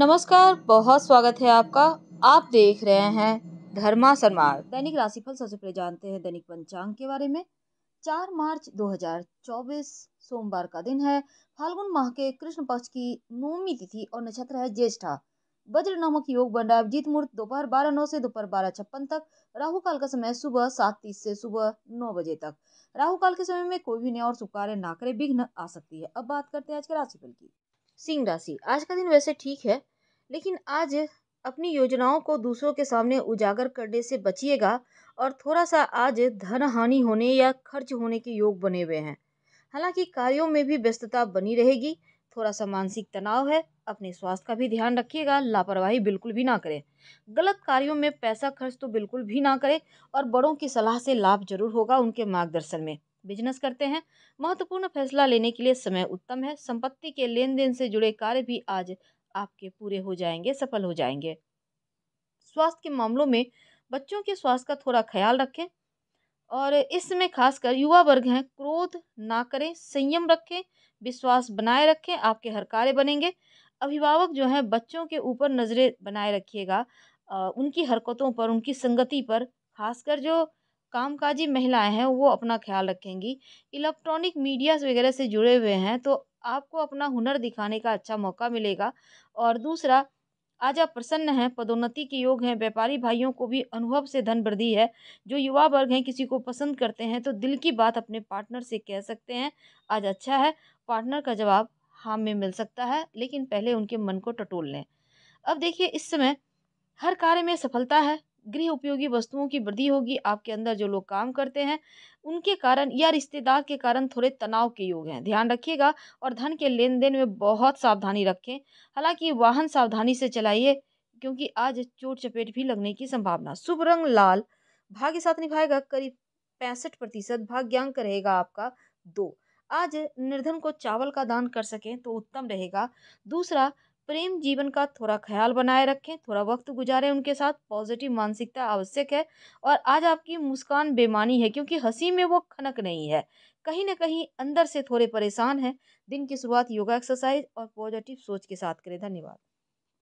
नमस्कार बहुत स्वागत है आपका आप देख रहे हैं धर्मा शर्मा दैनिक राशिफल सबसे पहले जानते हैं दैनिक पंचांग के बारे में चार मार्च 2024 सोमवार का दिन है फाल्गुन माह के कृष्ण पक्ष की नौमी तिथि और नक्षत्र है ज्येष्ठा वज्र नामक योग बन रहा है अभिजीत मुहूर्त दोपहर बारह नौ से दोपहर बारह छप्पन तक राहु काल का समय सुबह सात तीस से सुबह नौ बजे तक राहु काल के समय में कोई भी नया और शुभ नाकरे ना करे विघ्न आ सकती है अब बात करते हैं आज के राशिफल की सिंह राशि आज का दिन वैसे ठीक है लेकिन आज अपनी योजनाओं को दूसरों के सामने उजागर करने से बचिएगा और थोड़ा सा आज धन हानि होने या खर्च होने के योग बने हुए हैं हालांकि कार्यों में भी व्यस्तता बनी रहेगी थोड़ा सा मानसिक तनाव है अपने स्वास्थ्य का भी ध्यान रखिएगा लापरवाही बिल्कुल भी ना करें गलत कार्यों में पैसा खर्च तो बिल्कुल भी ना करें और बड़ों की सलाह से लाभ जरूर होगा उनके मार्गदर्शन में बिजनेस करते हैं महत्वपूर्ण फैसला लेने के लिए समय उत्तम है संपत्ति के लेन देन से जुड़े कार्य भी आज आपके पूरे हो जाएंगे सफल हो जाएंगे स्वास्थ्य के मामलों में बच्चों के स्वास्थ्य का थोड़ा ख्याल रखें और इस समय खासकर युवा वर्ग हैं क्रोध ना करें संयम रखें विश्वास बनाए रखें आपके हर कार्य बनेंगे अभिभावक जो हैं बच्चों के ऊपर नज़रें बनाए रखिएगा उनकी हरकतों पर उनकी संगति पर खासकर जो कामकाजी महिलाएँ हैं वो अपना ख्याल रखेंगी इलेक्ट्रॉनिक मीडिया वगैरह से जुड़े हुए हैं तो आपको अपना हुनर दिखाने का अच्छा मौका मिलेगा और दूसरा आज आप प्रसन्न हैं पदोन्नति के योग हैं व्यापारी भाइयों को भी अनुभव से धन वृद्धि है जो युवा वर्ग हैं किसी को पसंद करते हैं तो दिल की बात अपने पार्टनर से कह सकते हैं आज अच्छा है पार्टनर का जवाब हाँ में मिल सकता है लेकिन पहले उनके मन को टटोल लें अब देखिए इस समय हर कार्य में सफलता है गृह उपयोगी वस्तुओं की वृद्धि होगी आपके अंदर जो लोग काम करते हैं उनके कारण या रिश्तेदार के कारण थोड़े तनाव के योग हैं ध्यान रखिएगा और धन के लेन देन में बहुत सावधानी रखें हालांकि वाहन सावधानी से चलाइए क्योंकि आज चोट चपेट भी लगने की संभावना शुभ रंग लाल भाग्य साथ निभाएगा करीब पैंसठ प्रतिशत भाग्यांक रहेगा आपका दो आज निर्धन को चावल का दान कर सकें तो उत्तम रहेगा दूसरा प्रेम जीवन का थोड़ा ख्याल बनाए रखें थोड़ा वक्त गुजारें उनके साथ पॉजिटिव मानसिकता आवश्यक है और आज आपकी मुस्कान बेमानी है क्योंकि हंसी में वो खनक नहीं है कहीं ना कहीं अंदर से थोड़े परेशान हैं दिन की शुरुआत योगा एक्सरसाइज और पॉजिटिव सोच के साथ करें धन्यवाद